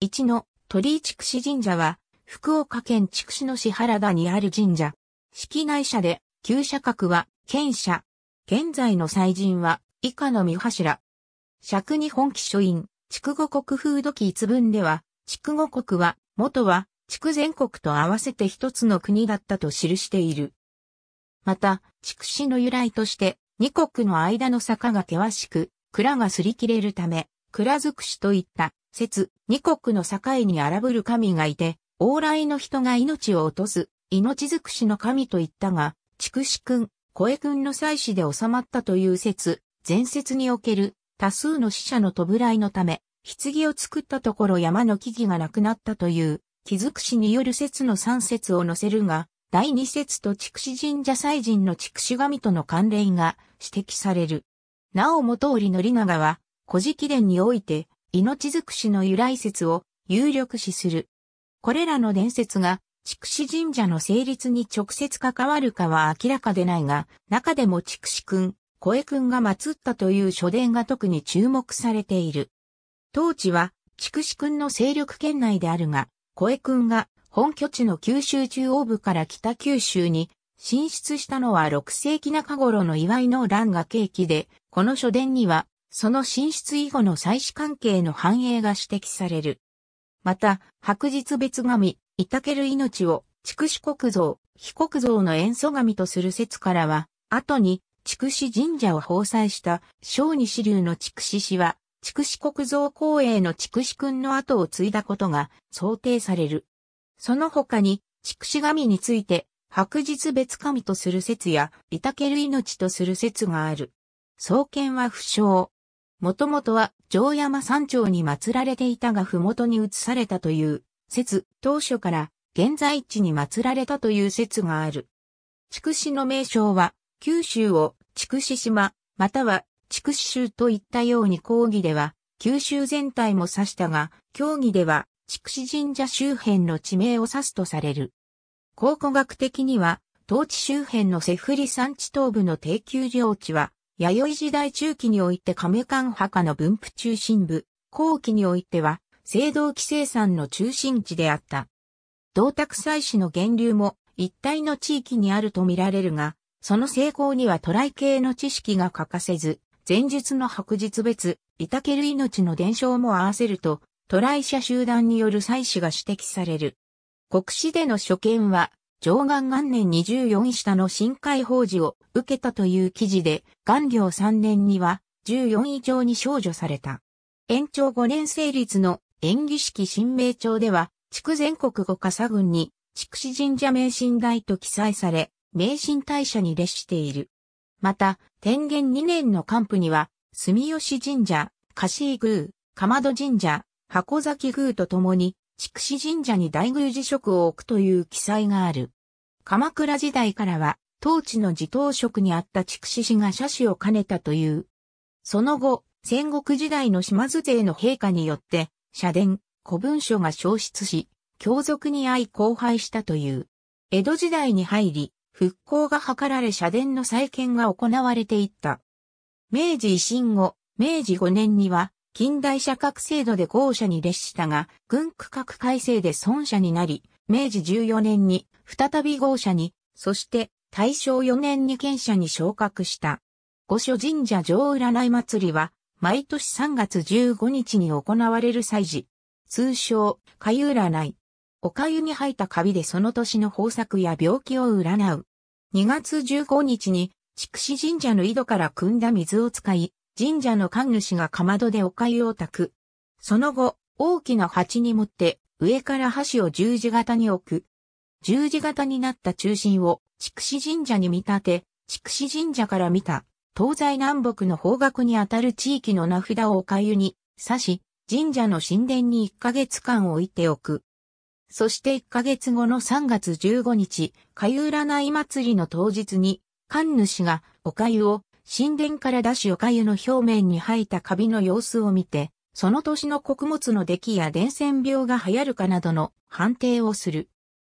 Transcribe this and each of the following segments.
1の鳥居筑紫神社は、福岡県筑紫の市原田にある神社。式内社で、旧社格は、県社。現在の祭神は、以下の三柱。尺日本記書院、筑後国風土記一文では、筑後国は、元は、筑全国と合わせて一つの国だったと記している。また、筑紫の由来として、二国の間の坂が険しく、蔵が擦り切れるため、蔵尽くしといった説、二国の境に荒ぶる神がいて、往来の人が命を落とす、命尽くしの神と言ったが、筑紫君、小江君の祭祀で収まったという説、前説における多数の死者の弔いのため、棺を作ったところ山の木々がなくなったという、木づくしによる説の三説を載せるが、第二説と筑紫神社祭神の筑紫神との関連が指摘される。なおも通りの長は、古事記伝において、命尽くしの由来説を有力視する。これらの伝説が、筑紫神社の成立に直接関わるかは明らかでないが、中でも筑紫君、小江君が祀ったという書伝が特に注目されている。当地は、筑紫君の勢力圏内であるが、小江君が本拠地の九州中央部から北九州に進出したのは6世紀中頃の祝いの乱が契機で、この書伝にはその進出以後の祭祀関係の繁栄が指摘される。また、白日別神、いたける命を、筑紫国像、非国像の塩素神とする説からは、後に、筑紫神社を放祭した、小二支流の筑紫氏は、筑紫国像公営の筑紫君の後を継いだことが想定される。その他に、筑紫神について、白日別神とする説や、いたける命とする説がある。創建は不詳。もともとは城山山頂に祀られていたが麓に移されたという説、当初から現在地に祀られたという説がある。筑紫の名称は、九州を筑紫島、または筑紫州といったように講義では、九州全体も指したが、競技では、筑紫神社周辺の地名を指すとされる。考古学的には、当地周辺のセフリ山地東部の低級領地は、弥生時代中期において亀館墓の分布中心部、後期においては、青銅器生産の中心地であった。銅鐸祭祀の源流も一体の地域にあると見られるが、その成功には渡来系の知識が欠かせず、前述の白日別、たける命の伝承も合わせると、渡来者集団による祭祀が指摘される。国史での所見は、上元元年24下の深海法事を受けたという記事で、元領3年には14以上に少女された。延長5年成立の演技式新名帳では、筑全国五笠郡に、筑紫神社名神大と記載され、名神大社に列している。また、天元2年の幹部には、住吉神社、菓子宮、かまど神社、箱崎宮とともに、筑紫神社に大宮寺職を置くという記載がある。鎌倉時代からは、当地の地頭職にあった筑紫氏が社史を兼ねたという。その後、戦国時代の島津勢の陛下によって、社殿、古文書が消失し、教俗に会い荒廃したという。江戸時代に入り、復興が図られ社殿の再建が行われていった。明治維新後、明治5年には、近代社格制度で豪社に列したが、軍区画改正で孫者になり、明治14年に再び豪社に、そして大正4年に県社に昇格した。御所神社上占い祭りは、毎年3月15日に行われる祭事。通称、かゆ占い。おかゆに入ったカビでその年の豊作や病気を占う。2月15日に、筑紫神社の井戸から汲んだ水を使い、神社の神主がかまどでお粥を炊く。その後、大きな鉢に持って、上から箸を十字型に置く。十字型になった中心を、筑紫神社に見立て、筑紫神社から見た、東西南北の方角にあたる地域の名札をお粥に刺し、神社の神殿に1ヶ月間置いておく。そして1ヶ月後の3月15日、粥占い祭りの当日に、神主がお粥を神殿から出しお粥の表面に吐いたカビの様子を見て、その年の穀物の出来や伝染病が流行るかなどの判定をする。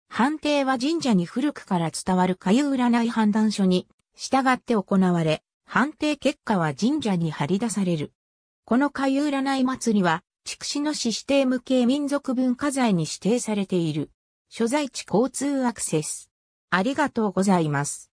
判定は神社に古くから伝わる粥占い判断書に従って行われ、判定結果は神社に張り出される。この粥占い祭りは、筑紫野市指定無形民族文化財に指定されている。所在地交通アクセス。ありがとうございます。